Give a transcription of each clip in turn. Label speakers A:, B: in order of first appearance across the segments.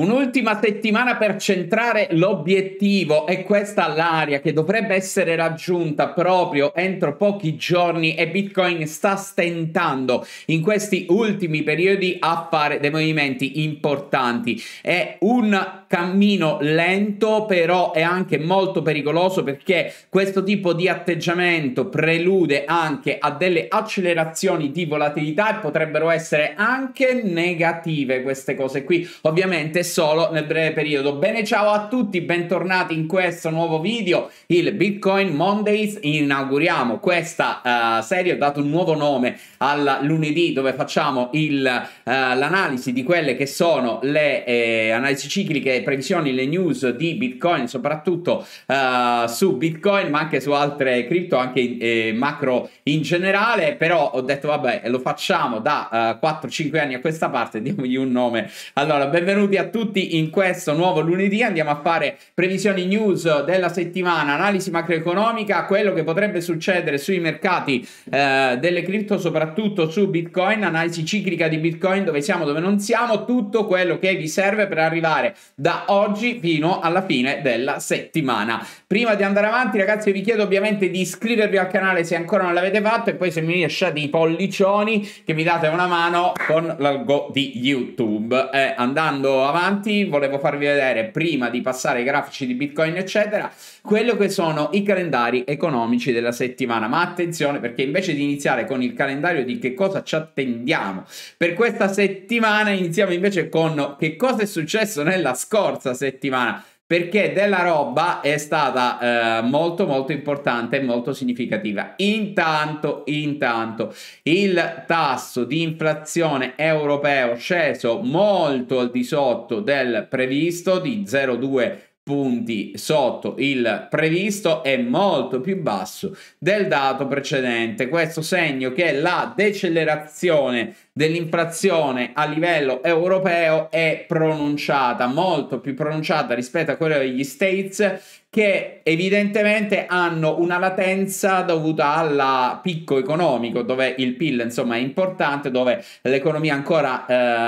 A: Un'ultima settimana per centrare l'obiettivo e questa l'area che dovrebbe essere raggiunta proprio entro pochi giorni e Bitcoin sta stentando in questi ultimi periodi a fare dei movimenti importanti. È un cammino lento però è anche molto pericoloso perché questo tipo di atteggiamento prelude anche a delle accelerazioni di volatilità e potrebbero essere anche negative queste cose qui. Ovviamente solo nel breve periodo. Bene, ciao a tutti, bentornati in questo nuovo video, il Bitcoin Mondays. Inauguriamo questa uh, serie, ho dato un nuovo nome al lunedì dove facciamo il, uh, l'analisi di quelle che sono le eh, analisi cicliche, previsioni, le news di Bitcoin, soprattutto uh, su Bitcoin, ma anche su altre cripto, anche eh, macro in generale. Però ho detto, vabbè, lo facciamo da 4-5 anni a questa parte, diamogli un nome. Allora, benvenuti a tutti in questo nuovo lunedì. Andiamo a fare previsioni news della settimana, analisi macroeconomica, quello che potrebbe succedere sui mercati eh, delle cripto, soprattutto su Bitcoin, analisi ciclica di Bitcoin, dove siamo, dove non siamo, tutto quello che vi serve per arrivare da oggi fino alla fine della settimana. Prima di andare avanti, ragazzi, vi chiedo ovviamente di iscrivervi al canale se ancora non l'avete fatto e poi se mi lasciate i pollicioni che mi date una mano con l'algo di YouTube. Eh, andando avanti avanti, volevo farvi vedere prima di passare ai grafici di Bitcoin, eccetera, quello che sono i calendari economici della settimana. Ma attenzione perché invece di iniziare con il calendario di che cosa ci attendiamo per questa settimana, iniziamo invece con che cosa è successo nella scorsa settimana perché della roba è stata eh, molto molto importante e molto significativa. Intanto, intanto, il tasso di inflazione europeo sceso molto al di sotto del previsto di 0,2 punti sotto il previsto è molto più basso del dato precedente. Questo segno che la decelerazione dell'inflazione a livello europeo è pronunciata, molto più pronunciata rispetto a quella degli States che evidentemente hanno una latenza dovuta al picco economico dove il PIL insomma è importante, dove l'economia ancora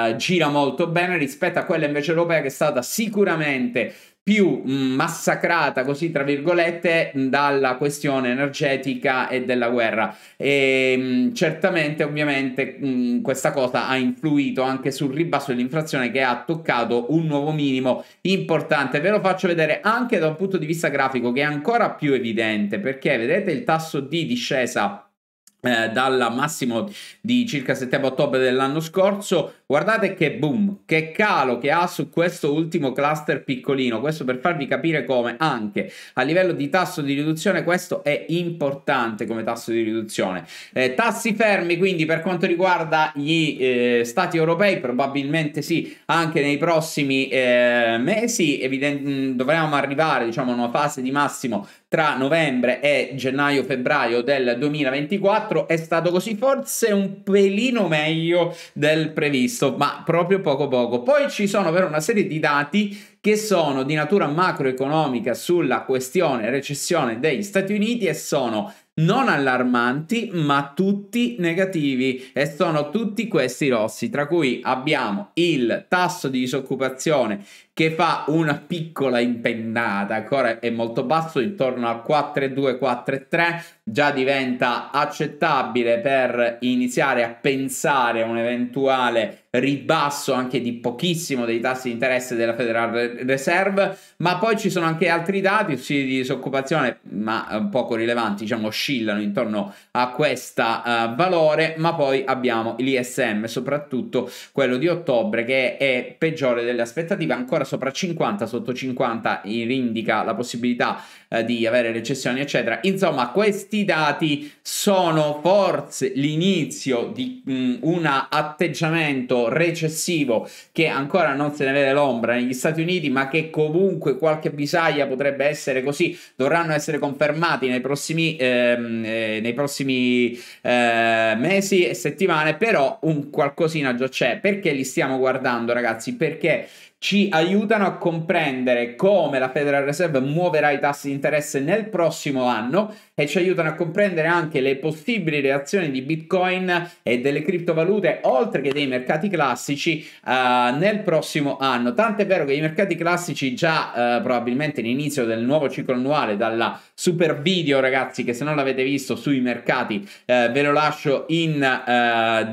A: eh, gira molto bene rispetto a quella invece europea che è stata sicuramente più mm, massacrata, così tra virgolette, dalla questione energetica e della guerra. E mm, certamente, ovviamente, mm, questa cosa ha influito anche sul ribasso dell'inflazione che ha toccato un nuovo minimo importante. Ve lo faccio vedere anche da un punto di vista grafico che è ancora più evidente, perché vedete il tasso di discesa eh, dal massimo di circa settembre-ottobre dell'anno scorso Guardate che boom, che calo che ha su questo ultimo cluster piccolino, questo per farvi capire come anche a livello di tasso di riduzione questo è importante come tasso di riduzione. Eh, tassi fermi quindi per quanto riguarda gli eh, stati europei, probabilmente sì, anche nei prossimi eh, mesi evident- dovremmo arrivare diciamo a una fase di massimo tra novembre e gennaio-febbraio del 2024, è stato così forse un pelino meglio del previsto visto, ma proprio poco poco. Poi ci sono però una serie di dati che sono di natura macroeconomica sulla questione recessione degli Stati Uniti e sono non allarmanti, ma tutti negativi e sono tutti questi rossi, tra cui abbiamo il tasso di disoccupazione che fa una piccola impennata, ancora è molto basso, intorno al 4-2-4-3, già diventa accettabile per iniziare a pensare a un eventuale ribasso anche di pochissimo dei tassi di interesse della Federal Reserve, ma poi ci sono anche altri dati, sì, di disoccupazione, ma eh, poco rilevanti, diciamo, oscillano intorno a questo uh, eh, valore, ma poi abbiamo l'ISM, soprattutto quello di ottobre, che è peggiore delle aspettative, ancora sopra sopra 50, sotto 50 indica la possibilità eh, di avere recessioni, eccetera. Insomma, questi dati sono forse l'inizio di mh, mm, un atteggiamento recessivo che ancora non se ne vede l'ombra negli Stati Uniti, ma che comunque qualche bisaglia potrebbe essere così, dovranno essere confermati nei prossimi, ehm, eh, nei prossimi eh, mesi e settimane, però un qualcosina già c'è. Perché li stiamo guardando, ragazzi? Perché ci aiutano a comprendere come la Federal Reserve muoverà i tassi di interesse nel prossimo anno e ci aiutano a comprendere anche le possibili reazioni di Bitcoin e delle criptovalute oltre che dei mercati classici uh, nel prossimo anno. Tant'è vero che i mercati classici già uh, probabilmente l'inizio del nuovo ciclo annuale dalla super video ragazzi che se non l'avete visto sui mercati uh, ve lo lascio in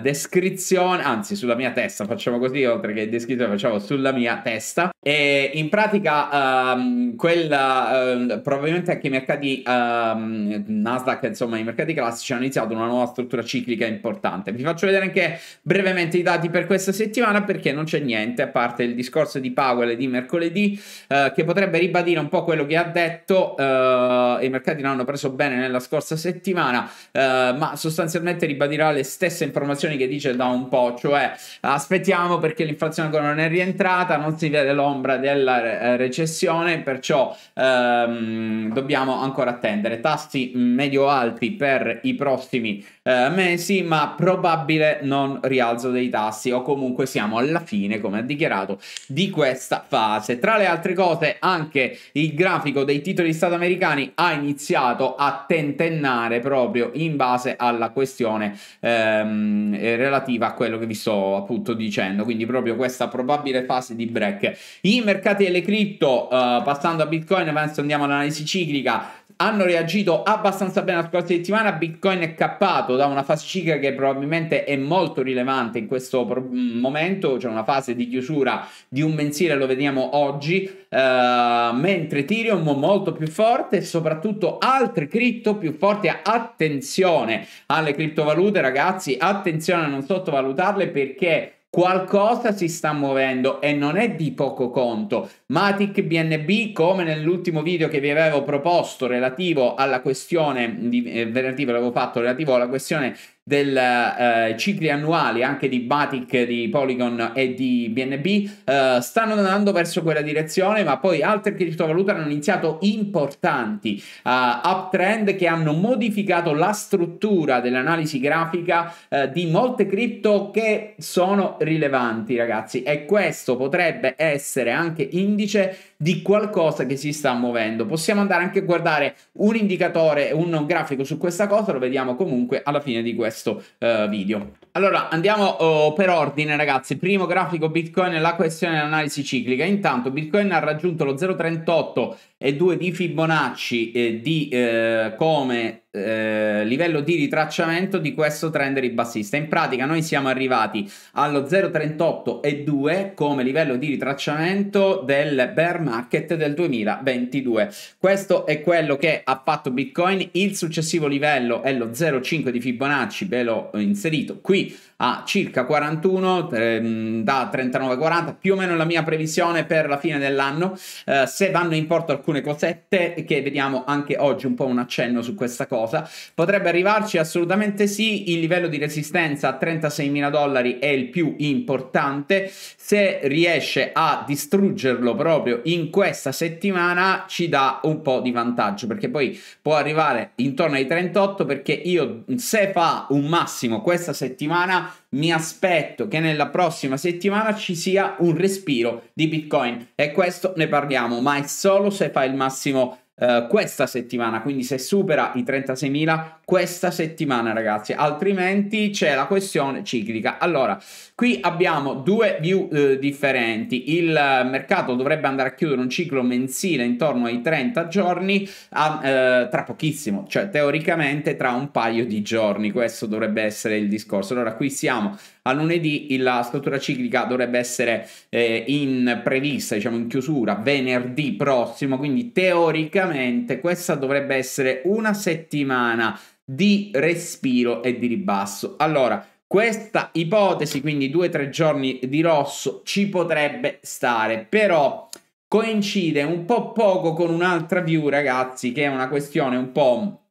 A: descrizione, anzi sulla mia testa facciamo così oltre che in descrizione facciamo sulla mia testa e in pratica um, quella ehm, probabilmente anche i mercati um, Nasdaq, insomma i mercati classici hanno iniziato una nuova struttura ciclica importante. Vi faccio vedere anche brevemente i dati per questa settimana perché non c'è niente, a parte il discorso di Powell di mercoledì, eh, che potrebbe ribadire un po' quello che ha detto, eh, i mercati non hanno preso bene nella scorsa settimana, eh, ma sostanzialmente ribadirà le stesse informazioni che dice da un po', cioè aspettiamo perché l'inflazione ancora non è rientrata, non si vede l'ombra della recessione, perciò ehm, dobbiamo ancora attendere. Tasti tassi medio-alti per i prossimi eh, mesi, ma probabile non rialzo dei tassi o comunque siamo alla fine, come ha dichiarato, di questa fase. Tra le altre cose, anche il grafico dei titoli di Stato americani ha iniziato a tentennare proprio in base alla questione ehm, eh, relativa a quello che vi sto appunto dicendo, quindi proprio questa probabile fase di break. I mercati delle cripto, eh, passando a Bitcoin, adesso andiamo all'analisi ciclica, hanno reagito abbastanza bene la scorsa settimana. Bitcoin è cappato da una fase ciclica che probabilmente è molto rilevante in questo pro- momento, c'è cioè una fase di chiusura di un mensile, lo vediamo oggi. Uh, mentre Ethereum molto più forte e soprattutto altre cripto più forti. Attenzione alle criptovalute, ragazzi, attenzione a non sottovalutarle perché Qualcosa si sta muovendo e non è di poco conto. Matic BNB, come nell'ultimo video che vi avevo proposto relativo alla questione di eh, relativo, l'avevo fatto relativo alla questione del eh, cicli annuali anche di Batic, di Polygon e di BNB eh, stanno andando verso quella direzione, ma poi altre criptovalute hanno iniziato importanti uh, uptrend che hanno modificato la struttura dell'analisi grafica eh, di molte cripto che sono rilevanti, ragazzi, e questo potrebbe essere anche indice di qualcosa che si sta muovendo. Possiamo andare anche a guardare un indicatore, un grafico su questa cosa, lo vediamo comunque alla fine di questo questo uh, video. Allora, andiamo oh, per ordine ragazzi. Primo grafico Bitcoin, e la questione dell'analisi ciclica. Intanto Bitcoin ha raggiunto lo 0,38 e 2 di Fibonacci eh, di eh, come eh, livello di ritracciamento di questo trend ribassista. In pratica noi siamo arrivati allo 0,38 e 2 come livello di ritracciamento del bear market del 2022. Questo è quello che ha fatto Bitcoin. Il successivo livello è lo 0,5 di Fibonacci, ve l'ho inserito qui a circa 41 ehm, da 39,40 più o meno la mia previsione per la fine dell'anno eh, se vanno in porto alcune cosette che vediamo anche oggi un po' un accenno su questa cosa potrebbe arrivarci assolutamente sì il livello di resistenza a 36.000 dollari è il più importante se riesce a distruggerlo proprio in questa settimana ci dà un po' di vantaggio perché poi può arrivare intorno ai 38 perché io se fa un massimo questa settimana mi aspetto che nella prossima settimana ci sia un respiro di Bitcoin e questo ne parliamo, ma è solo se fa il massimo eh, questa settimana, quindi se supera i 36.000 questa settimana ragazzi, altrimenti c'è la questione ciclica. Allora, qui abbiamo due view eh, differenti, il eh, mercato dovrebbe andare a chiudere un ciclo mensile intorno ai 30 giorni a, eh, tra pochissimo, cioè teoricamente tra un paio di giorni, questo dovrebbe essere il discorso. Allora, qui siamo a lunedì la struttura ciclica dovrebbe essere eh, in prevista, diciamo in chiusura venerdì prossimo, quindi teoricamente praticamente questa dovrebbe essere una settimana di respiro e di ribasso. Allora, questa ipotesi, quindi due o tre giorni di rosso, ci potrebbe stare, però coincide un po' poco con un'altra view, ragazzi, che è una questione un po'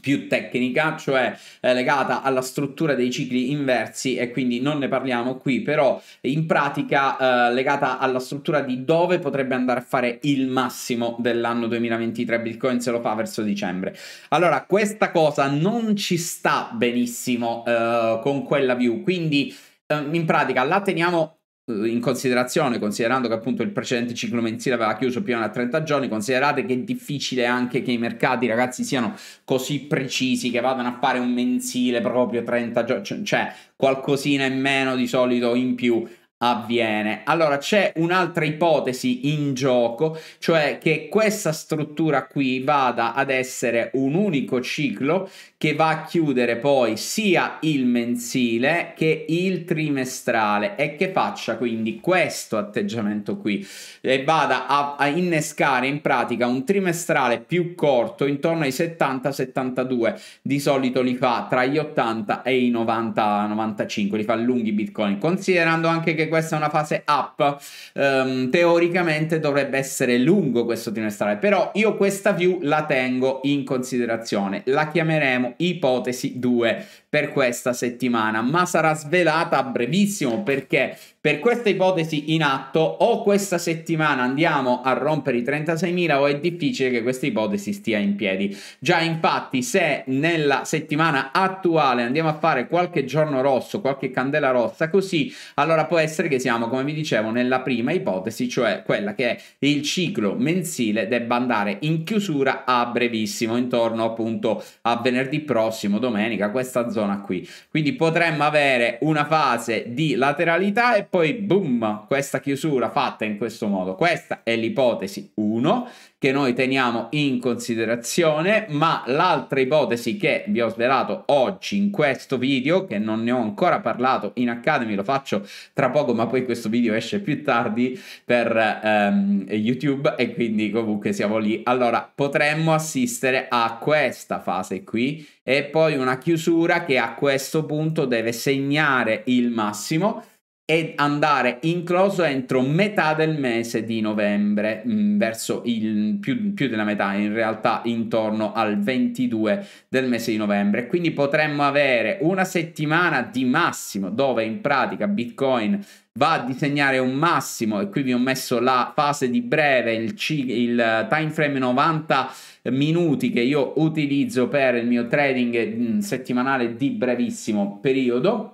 A: più tecnica, cioè eh, legata alla struttura dei cicli inversi e quindi non ne parliamo qui, però in pratica eh, legata alla struttura di dove potrebbe andare a fare il massimo dell'anno 2023 Bitcoin se lo fa verso dicembre. Allora, questa cosa non ci sta benissimo eh, con quella view, quindi eh, in pratica la teniamo eh, in considerazione, considerando che appunto il precedente ciclo mensile aveva chiuso più o meno a 30 giorni, considerate che è difficile anche che i mercati ragazzi siano così precisi che vadano a fare un mensile proprio 30 giorni, cioè, cioè qualcosina in meno di solito in più avviene. Allora c'è un'altra ipotesi in gioco, cioè che questa struttura qui vada ad essere un unico ciclo che va a chiudere poi sia il mensile che il trimestrale e che faccia quindi questo atteggiamento qui e vada a, a innescare in pratica un trimestrale più corto intorno ai 70-72 di solito li fa tra gli 80 e i 90-95 li fa lunghi bitcoin considerando anche che questa è una fase up, um, teoricamente dovrebbe essere lungo questo trimestrale, però io questa view la tengo in considerazione, la chiameremo ipotesi 2 per questa settimana, ma sarà svelata a brevissimo perché per questa ipotesi in atto, o questa settimana andiamo a rompere i 36.000 o è difficile che questa ipotesi stia in piedi. Già infatti se nella settimana attuale andiamo a fare qualche giorno rosso, qualche candela rossa così, allora può essere che siamo, come vi dicevo, nella prima ipotesi, cioè quella che il ciclo mensile debba andare in chiusura a brevissimo, intorno appunto a venerdì prossimo, domenica, questa zona qui. Quindi potremmo avere una fase di lateralità e poi poi boom, questa chiusura fatta in questo modo. Questa è l'ipotesi 1 che noi teniamo in considerazione, ma l'altra ipotesi che vi ho svelato oggi in questo video, che non ne ho ancora parlato in Academy, lo faccio tra poco, ma poi questo video esce più tardi per ehm, YouTube e quindi comunque siamo lì. Allora, potremmo assistere a questa fase qui e poi una chiusura che a questo punto deve segnare il massimo e andare in close entro metà del mese di novembre, mm, verso il più, più, della metà, in realtà intorno al 22 del mese di novembre. Quindi potremmo avere una settimana di massimo dove in pratica Bitcoin va a disegnare un massimo e qui vi ho messo la fase di breve, il, C, il time frame 90 minuti che io utilizzo per il mio trading mm, settimanale di brevissimo periodo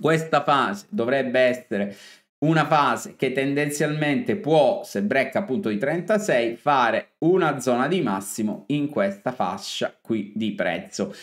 A: questa fase dovrebbe essere una fase che tendenzialmente può, se break appunto di 36, fare una zona di massimo in questa fascia qui di prezzo.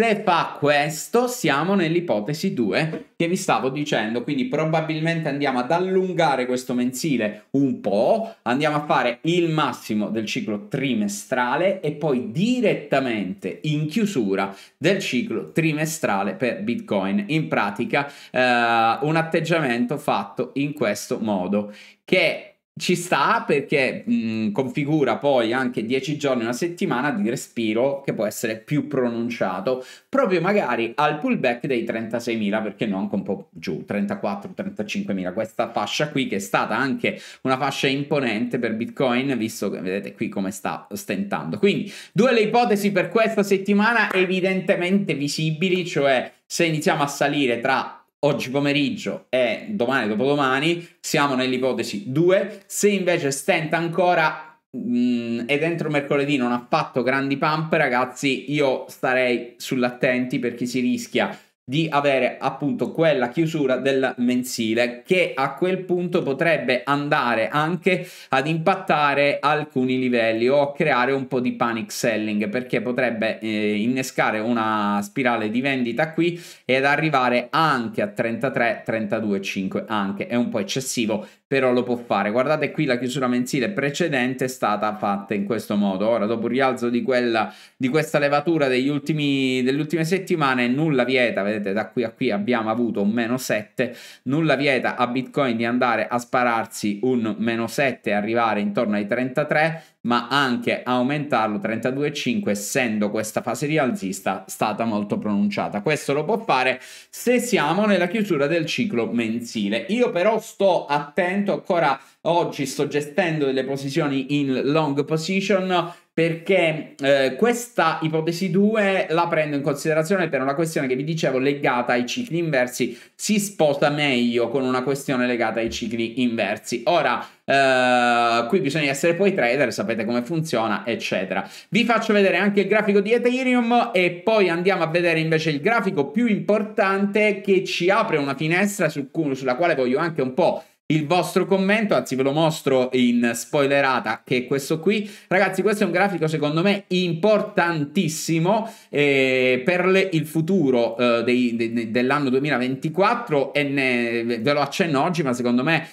A: Se fa questo siamo nell'ipotesi 2 che vi stavo dicendo, quindi probabilmente andiamo ad allungare questo mensile un po', andiamo a fare il massimo del ciclo trimestrale e poi direttamente in chiusura del ciclo trimestrale per Bitcoin. In pratica eh, un atteggiamento fatto in questo modo che ci sta perché mh, mm, configura poi anche 10 giorni, una settimana di respiro che può essere più pronunciato, proprio magari al pullback dei 36.000, perché no, anche un po' giù, 34-35.000, questa fascia qui che è stata anche una fascia imponente per Bitcoin, visto che vedete qui come sta stentando. Quindi due le ipotesi per questa settimana evidentemente visibili, cioè se iniziamo a salire tra oggi pomeriggio e domani dopodomani, siamo nell'ipotesi 2. Se invece stenta ancora mh, mm, e dentro mercoledì non ha fatto grandi pump, ragazzi, io starei sull'attenti perché si rischia di avere appunto quella chiusura del mensile che a quel punto potrebbe andare anche ad impattare alcuni livelli o creare un po' di panic selling perché potrebbe eh, innescare una spirale di vendita qui ed arrivare anche a 33 32 5 anche è un po' eccessivo però lo può fare. Guardate qui la chiusura mensile precedente è stata fatta in questo modo. Ora, dopo il rialzo di, quella, di questa levatura degli ultimi, delle ultime settimane, nulla vieta, vedete da qui a qui abbiamo avuto un meno 7, nulla vieta a Bitcoin di andare a spararsi un meno 7 e arrivare intorno ai 33, ma anche aumentarlo 32,5 essendo questa fase rialzista stata molto pronunciata. Questo lo può fare se siamo nella chiusura del ciclo mensile. Io però sto attento attento, ancora oggi sto gestendo delle posizioni in long position perché eh, questa ipotesi 2 la prendo in considerazione per una questione che vi dicevo legata ai cicli inversi, si sposa meglio con una questione legata ai cicli inversi. Ora, eh, qui bisogna essere poi trader, sapete come funziona, eccetera. Vi faccio vedere anche il grafico di Ethereum e poi andiamo a vedere invece il grafico più importante che ci apre una finestra su cui, sulla quale voglio anche un po' il vostro commento, anzi ve lo mostro in spoilerata che è questo qui. Ragazzi questo è un grafico secondo me importantissimo eh, per le, il futuro eh, de, dell'anno 2024 e ne, ve lo accenno oggi ma secondo me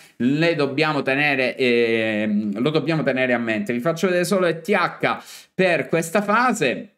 A: dobbiamo tenere, eh, lo dobbiamo tenere a mente. Vi faccio vedere solo ETH per questa fase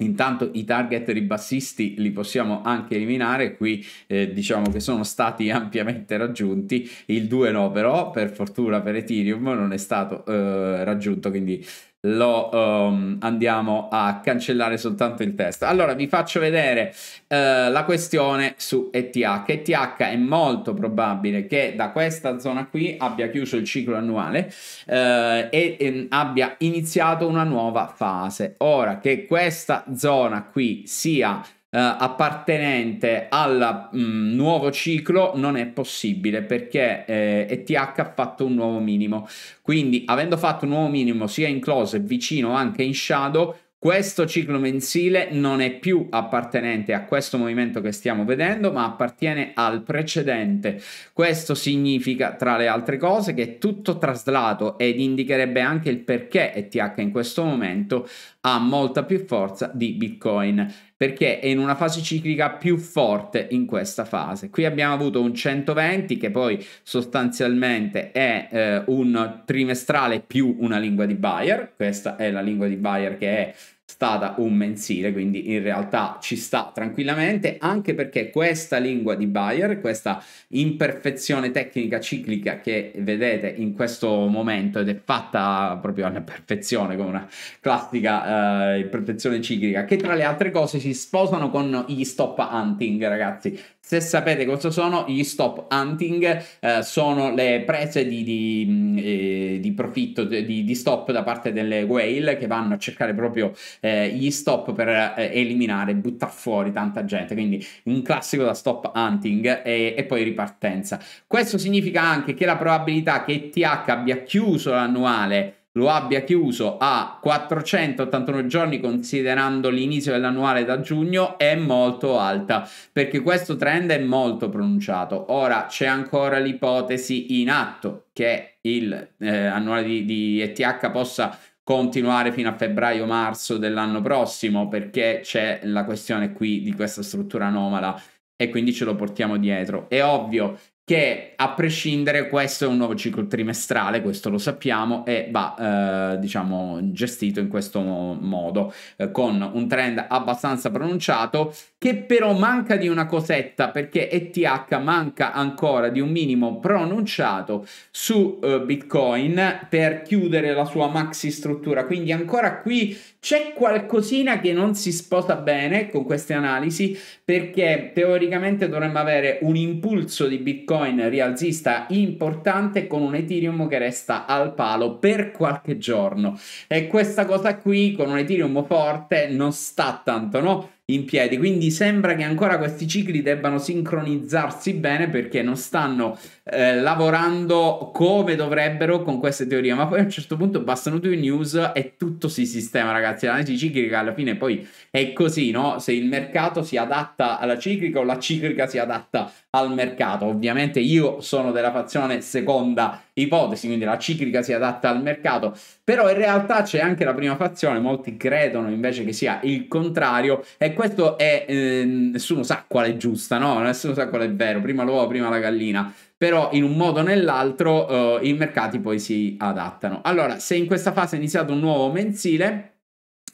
A: Intanto i target ribassisti li possiamo anche eliminare, qui eh, diciamo che sono stati ampiamente raggiunti, il 2 no però per fortuna per Ethereum non è stato eh, raggiunto, quindi lo um, andiamo a cancellare soltanto il test. Allora vi faccio vedere uh, la questione su ETH. ETH è molto probabile che da questa zona qui abbia chiuso il ciclo annuale uh, e, e ehm, abbia iniziato una nuova fase. Ora che questa zona qui sia eh, appartenente al mm, nuovo ciclo non è possibile perché eh, ETH ha fatto un nuovo minimo. Quindi, avendo fatto un nuovo minimo sia in close vicino anche in shadow, questo ciclo mensile non è più appartenente a questo movimento che stiamo vedendo, ma appartiene al precedente. Questo significa, tra le altre cose, che è tutto traslato ed indicherebbe anche il perché ETH in questo momento ha molta più forza di Bitcoin perché è in una fase ciclica più forte in questa fase. Qui abbiamo avuto un 120 che poi sostanzialmente è eh, un trimestrale più una lingua di Bayer, questa è la lingua di Bayer che è stata un mensile, quindi in realtà ci sta tranquillamente, anche perché questa lingua di Bayer, questa imperfezione tecnica ciclica che vedete in questo momento ed è fatta proprio alla perfezione, come una classica eh, imperfezione ciclica, che tra le altre cose si sposano con gli stop hunting, ragazzi, se sapete cosa sono, gli stop hunting eh, sono le prese di, di, mm, eh, di profitto, di, di, stop da parte delle whale che vanno a cercare proprio eh, gli stop per eh, eliminare, buttare fuori tanta gente. Quindi un classico da stop hunting e, e poi ripartenza. Questo significa anche che la probabilità che TH abbia chiuso l'annuale lo abbia chiuso a 481 giorni considerando l'inizio dell'annuale da giugno è molto alta perché questo trend è molto pronunciato. Ora c'è ancora l'ipotesi in atto che il eh, annuale di, di ETH possa continuare fino a febbraio-marzo dell'anno prossimo perché c'è la questione qui di questa struttura anomala e quindi ce lo portiamo dietro. È ovvio che a prescindere questo è un nuovo ciclo trimestrale, questo lo sappiamo, e va eh, diciamo gestito in questo modo, eh, con un trend abbastanza pronunciato, che però manca di una cosetta perché ETH manca ancora di un minimo pronunciato su eh, Bitcoin per chiudere la sua maxi struttura, quindi ancora qui c'è qualcosina che non si sposa bene con queste analisi perché teoricamente dovremmo avere un impulso di Bitcoin rialzista importante con un Ethereum che resta al palo per qualche giorno e questa cosa qui con un Ethereum forte non sta tanto, no? in piedi. Quindi sembra che ancora questi cicli debbano sincronizzarsi bene perché non stanno eh, lavorando come dovrebbero con queste teorie. Ma poi a un certo punto bastano due news e tutto si sistema, ragazzi. L'analisi ciclica alla fine poi è così, no? Se il mercato si adatta alla ciclica o la ciclica si adatta al mercato. Ovviamente io sono della fazione seconda ipotesi, quindi la ciclica si adatta al mercato, però in realtà c'è anche la prima fazione, molti credono invece che sia il contrario e questo è eh, nessuno sa qual è giusta, no? Nessuno sa qual è vero, prima l'uovo, prima la gallina però in un modo o nell'altro eh, i mercati poi si adattano. Allora, se in questa fase è iniziato un nuovo mensile,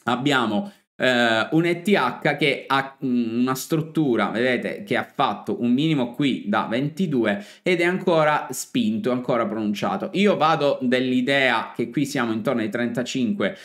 A: abbiamo eh, un ETH che ha mm, una struttura, vedete, che ha fatto un minimo qui da 22 ed è ancora spinto, ancora pronunciato. Io vado dell'idea che qui siamo intorno ai 35, eh,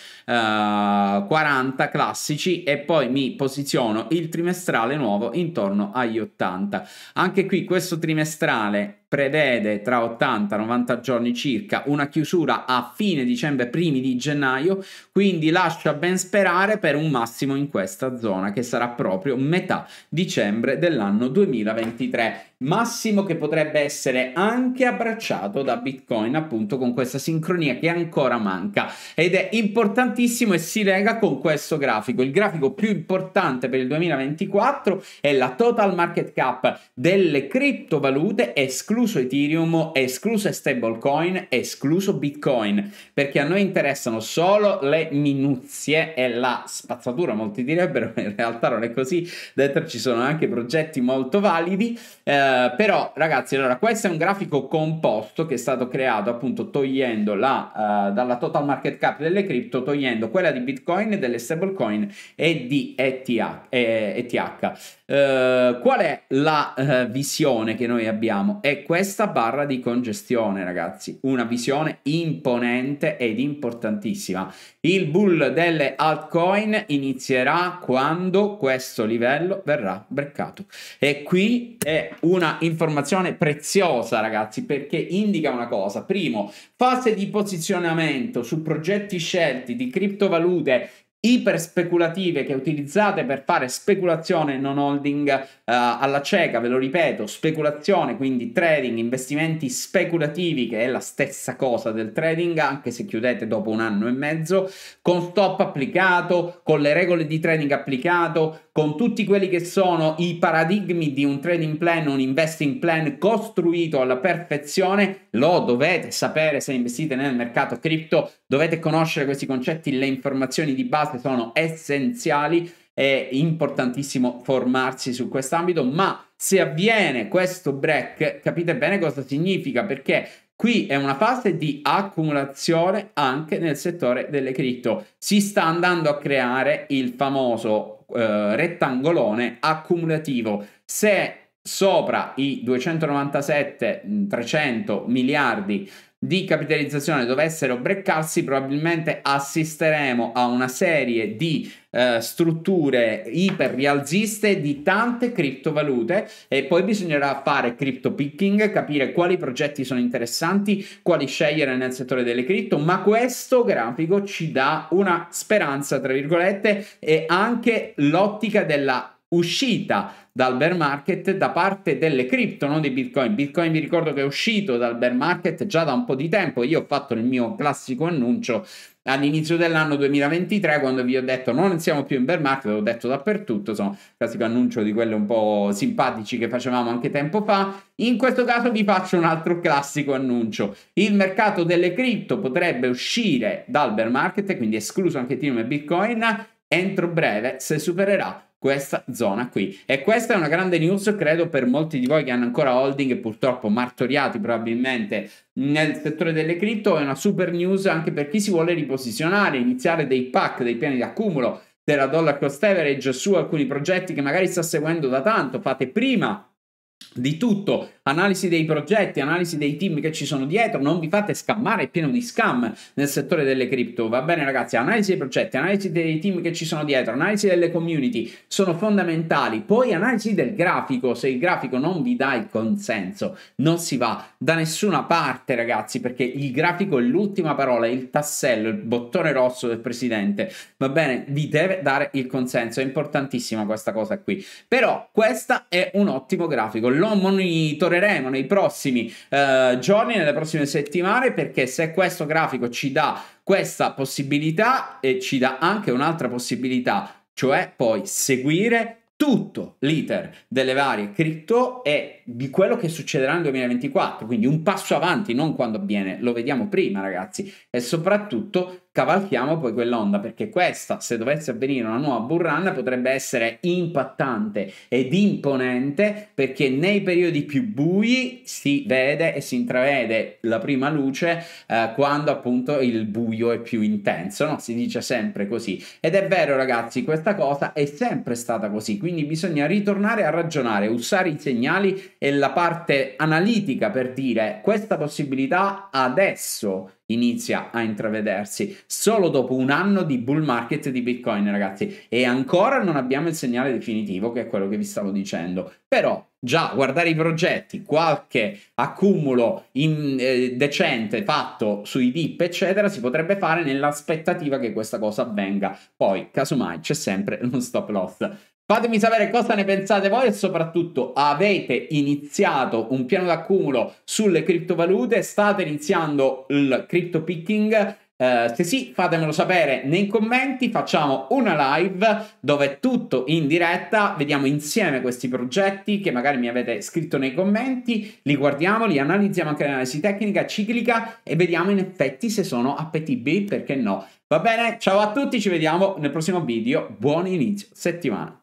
A: 40 classici e poi mi posiziono il trimestrale nuovo intorno agli 80. Anche qui questo trimestrale prevede tra 80 e 90 giorni circa una chiusura a fine dicembre, primi di gennaio, quindi lascia ben sperare per un massimo in questa zona che sarà proprio metà dicembre dell'anno 2023 massimo che potrebbe essere anche abbracciato da Bitcoin appunto con questa sincronia che ancora manca ed è importantissimo e si lega con questo grafico. Il grafico più importante per il 2024 è la total market cap delle criptovalute escluso Ethereum, escluso stablecoin, escluso Bitcoin, perché a noi interessano solo le minuzie e la spazzatura, molti direbbero, in realtà non è così, dentro ci sono anche progetti molto validi. Eh, eh, però ragazzi, allora questo è un grafico composto che è stato creato appunto togliendo la, uh, dalla total market cap delle cripto, togliendo quella di Bitcoin, delle stablecoin e di ETH. Eh, ETH. Eh, qual è la eh, visione che noi abbiamo? È questa barra di congestione, ragazzi. Una visione imponente ed importantissima. Il bull delle altcoin inizierà quando questo livello verrà breccato. E qui è una informazione preziosa, ragazzi, perché indica una cosa. Primo, fase di posizionamento su progetti scelti di criptovalute iperspeculative che utilizzate per fare speculazione non holding eh, alla cieca, ve lo ripeto, speculazione, quindi trading, investimenti speculativi, che è la stessa cosa del trading, anche se chiudete dopo un anno e mezzo, con stop applicato, con le regole di trading applicato, con tutti quelli che sono i paradigmi di un trading plan, un investing plan costruito alla perfezione, lo dovete sapere se investite nel mercato cripto, dovete conoscere questi concetti, le informazioni di base sono essenziali è importantissimo formarsi su quest'ambito, ma se avviene questo break capite bene cosa significa perché Qui è una fase di accumulazione anche nel settore delle cripto. Si sta andando a creare il famoso eh, rettangolone accumulativo. Se sopra i 297-300 mm, miliardi di capitalizzazione dovessero breccarsi, probabilmente assisteremo a una serie di eh, strutture iper rialziste di tante criptovalute e poi bisognerà fare crypto picking, capire quali progetti sono interessanti, quali scegliere nel settore delle cripto, ma questo grafico ci dà una speranza, tra virgolette, e anche l'ottica della uscita dal bear market da parte delle cripto, non di Bitcoin. Bitcoin vi ricordo che è uscito dal bear market già da un po' di tempo. Io ho fatto il mio classico annuncio all'inizio dell'anno 2023 quando vi ho detto non siamo più in bear market, l'ho detto dappertutto, insomma, classico annuncio di quelli un po' simpatici che facevamo anche tempo fa. In questo caso vi faccio un altro classico annuncio. Il mercato delle cripto potrebbe uscire dal bear market, quindi escluso anche Ethereum e Bitcoin, entro breve se supererà questa zona qui. E questa è una grande news, credo, per molti di voi che hanno ancora holding e purtroppo martoriati probabilmente nel settore delle cripto. È una super news anche per chi si vuole riposizionare, iniziare dei pack, dei piani di accumulo della dollar cost average su alcuni progetti che magari sta seguendo da tanto. Fate prima di tutto, analisi dei progetti, analisi dei team che ci sono dietro, non vi fate scammare, è pieno di scam nel settore delle cripto, va bene ragazzi, analisi dei progetti, analisi dei team che ci sono dietro, analisi delle community, sono fondamentali, poi analisi del grafico, se il grafico non vi dà il consenso, non si va da nessuna parte ragazzi, perché il grafico è l'ultima parola, il tassello, il bottone rosso del presidente, va bene, vi deve dare il consenso, è importantissima questa cosa qui, però questa è un ottimo grafico, lo monitoreremo nei prossimi eh, giorni, nelle prossime settimane, perché se questo grafico ci dà questa possibilità e ci dà anche un'altra possibilità, cioè poi seguire tutto l'iter delle varie cripto e di quello che succederà nel 2024, quindi un passo avanti, non quando avviene, lo vediamo prima ragazzi, e soprattutto cavalchiamo poi quell'onda, perché questa, se dovesse avvenire una nuova burrana, potrebbe essere impattante ed imponente, perché nei periodi più bui si vede e si intravede la prima luce eh, quando appunto il buio è più intenso, no? Si dice sempre così. Ed è vero ragazzi, questa cosa è sempre stata così, quindi bisogna ritornare a ragionare, usare i segnali e la parte analitica per dire questa possibilità adesso inizia a intravedersi solo dopo un anno di bull market di Bitcoin, ragazzi, e ancora non abbiamo il segnale definitivo che è quello che vi stavo dicendo. Però già guardare i progetti, qualche accumulo in, eh, decente fatto sui dip, eccetera, si potrebbe fare nell'aspettativa che questa cosa avvenga. Poi, casomai, c'è sempre uno stop loss. Fatemi sapere cosa ne pensate voi e soprattutto avete iniziato un piano d'accumulo sulle criptovalute, state iniziando il crypto picking Uh, se sì, fatemelo sapere nei commenti, facciamo una live dove è tutto in diretta, vediamo insieme questi progetti che magari mi avete scritto nei commenti, li guardiamo, li analizziamo anche l'analisi tecnica, ciclica e vediamo in effetti se sono appetibili, perché no. Va bene, ciao a tutti, ci vediamo nel prossimo video, buon inizio settimana.